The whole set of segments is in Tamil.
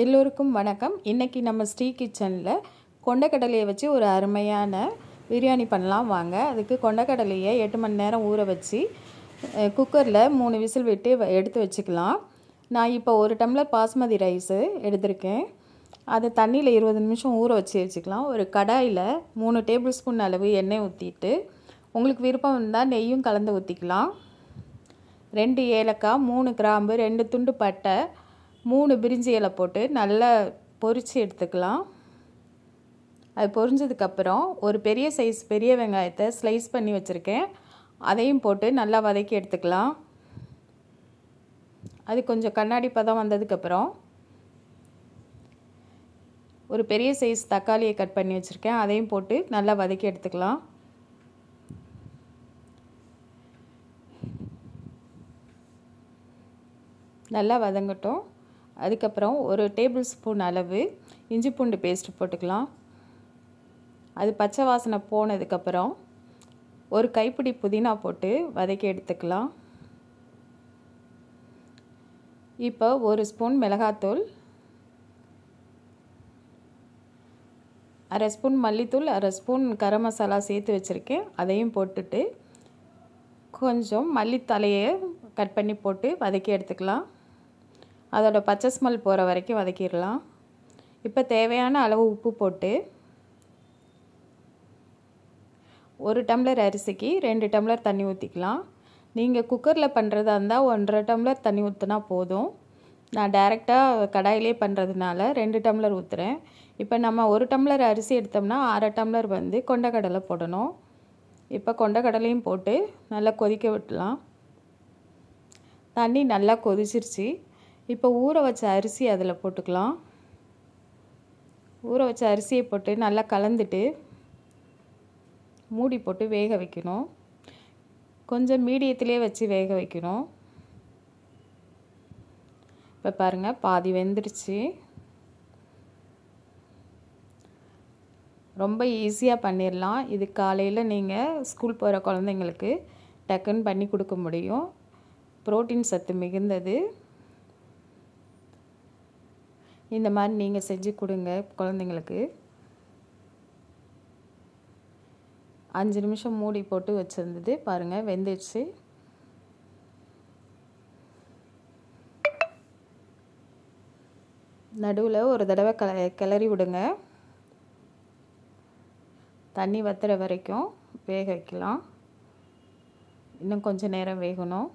எல்லோருக்கும் வணக்கம் இன்றைக்கி நம்ம ஸ்ரீ கிச்சனில் கொண்டக்கடலையை வச்சு ஒரு அருமையான பிரியாணி பண்ணலாம் வாங்க அதுக்கு கொண்டக்கடலையை எட்டு மணி நேரம் ஊற வச்சு குக்கரில் மூணு விசில் விட்டு எடுத்து வச்சுக்கலாம் நான் இப்போ ஒரு டம்ளர் பாஸ்மதி ரைஸு எடுத்திருக்கேன் அதை தண்ணியில் இருபது நிமிஷம் ஊற வச்சு வச்சுக்கலாம் ஒரு கடாயில் மூணு டேபிள் ஸ்பூன் அளவு எண்ணெய் ஊற்றிட்டு உங்களுக்கு விருப்பம் இருந்தால் நெய்யும் கலந்து ஊற்றிக்கலாம் ரெண்டு ஏலக்காய் மூணு கிராம்பு ரெண்டு துண்டு பட்டை மூணு பிரிஞ்சி இலை போட்டு நல்லா பொரித்து எடுத்துக்கலாம் அது பொரிஞ்சதுக்கப்புறம் ஒரு பெரிய சைஸ் பெரிய வெங்காயத்தை ஸ்லைஸ் பண்ணி வச்சுருக்கேன் அதையும் போட்டு நல்லா வதக்கி எடுத்துக்கலாம் அது கொஞ்சம் கண்ணாடி பதம் வந்ததுக்கப்புறம் ஒரு பெரிய சைஸ் தக்காளியை கட் பண்ணி வச்சுருக்கேன் அதையும் போட்டு நல்லா வதக்கி எடுத்துக்கலாம் நல்லா வதங்கட்டும் அதுக்கப்புறம் ஒரு டேபிள் ஸ்பூன் அளவு இஞ்சி பூண்டு பேஸ்ட் போட்டுக்கலாம் அது பச்சை வாசனை போனதுக்கப்புறம் ஒரு கைப்பிடி புதினா போட்டு வதக்கி எடுத்துக்கலாம் இப்போ ஒரு ஸ்பூன் மிளகாத்தூள் அரை ஸ்பூன் மல்லித்தூள் அரை ஸ்பூன் கரம் மசாலா சேர்த்து வச்சுருக்கேன் அதையும் போட்டுட்டு கொஞ்சம் மல்லித்தலையை கட் பண்ணி போட்டு வதக்கி எடுத்துக்கலாம் அதோடய பச்சை ஸ்மெல் போகிற வரைக்கும் வதக்கிடலாம் இப்போ தேவையான அளவு உப்பு போட்டு ஒரு டம்ளர் அரிசிக்கு ரெண்டு டம்ளர் தண்ணி ஊற்றிக்கலாம் நீங்கள் குக்கரில் பண்ணுறதா இருந்தால் ஒன்றரை டம்ளர் தண்ணி ஊற்றினா போதும் நான் டைரெக்டாக கடாயிலே பண்ணுறதுனால ரெண்டு டம்ளர் ஊற்றுறேன் இப்போ நம்ம ஒரு டம்ளர் அரிசி எடுத்தோம்னா அரை டம்ளர் வந்து கொண்டக்கடலை போடணும் இப்போ கொண்டக்கடலையும் போட்டு நல்லா கொதிக்க விட்டலாம் தண்ணி நல்லா கொதிச்சிருச்சு இப்போ ஊற வச்ச அரிசி அதில் போட்டுக்கலாம் ஊற வச்ச அரிசியை போட்டு நல்லா கலந்துட்டு மூடி போட்டு வேக வைக்கணும் கொஞ்சம் மீடியத்திலே வச்சு வேக வைக்கணும் இப்போ பாருங்கள் பாதி வெந்துடுச்சு ரொம்ப ஈஸியாக பண்ணிடலாம் இது காலையில் நீங்கள் ஸ்கூல் போகிற குழந்தைங்களுக்கு டக்குன்னு பண்ணி கொடுக்க முடியும் ப்ரோட்டீன் சத்து மிகுந்தது இந்த மாதிரி நீங்கள் செஞ்சு கொடுங்க குழந்தைங்களுக்கு அஞ்சு நிமிஷம் மூடி போட்டு வச்சுருந்தது பாருங்கள் வெந்துடுச்சு நடுவில் ஒரு தடவை கல கிளறி விடுங்க தண்ணி வத்துற வரைக்கும் வேக வைக்கலாம் இன்னும் கொஞ்சம் நேரம் வேகணும்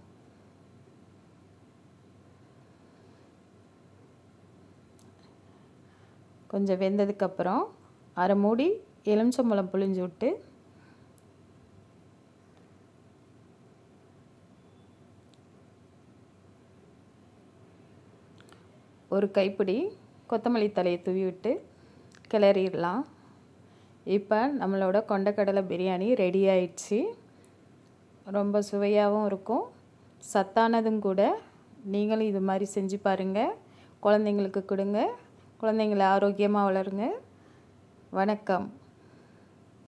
கொஞ்சம் வெந்ததுக்கப்புறம் அரை மூடி எலுமிச்சம்பழம் புழிஞ்சு விட்டு ஒரு கைப்பிடி கொத்தமல்லி தலையை தூவி விட்டு கிளறிடலாம் இப்போ நம்மளோட கொண்டக்கடலை பிரியாணி ரெடி ஆயிடுச்சு ரொம்ப சுவையாகவும் இருக்கும் சத்தானதும் கூட நீங்களும் இது மாதிரி செஞ்சு பாருங்கள் குழந்தைங்களுக்கு கொடுங்க குழந்தைங்களை ஆரோக்கியமாக வளருங்க வணக்கம்